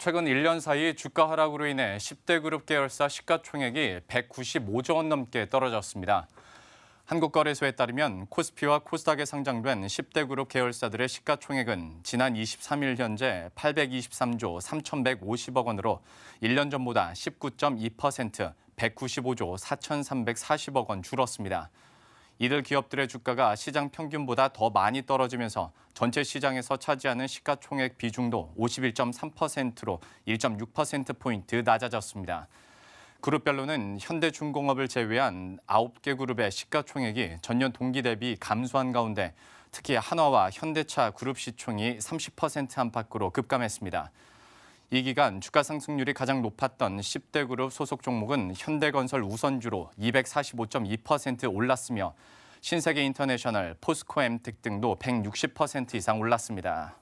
최근 1년 사이 주가 하락으로 인해 10대 그룹 계열사 시가총액이 195조 원 넘게 떨어졌습니다. 한국거래소에 따르면 코스피와 코스닥에 상장된 10대 그룹 계열사들의 시가총액은 지난 23일 현재 823조 3,150억 원으로 1년 전보다 19.2%, 195조 4,340억 원 줄었습니다. 이들 기업들의 주가가 시장 평균보다 더 많이 떨어지면서 전체 시장에서 차지하는 시가총액 비중도 51.3%로 1.6%포인트 낮아졌습니다. 그룹별로는 현대중공업을 제외한 9개 그룹의 시가총액이 전년 동기 대비 감소한 가운데 특히 한화와 현대차 그룹 시총이 30% 안팎으로 급감했습니다. 이 기간 주가 상승률이 가장 높았던 10대 그룹 소속 종목은 현대건설 우선주로 245.2% 올랐으며 신세계 인터내셔널, 포스코 엠텍 등도 160% 이상 올랐습니다.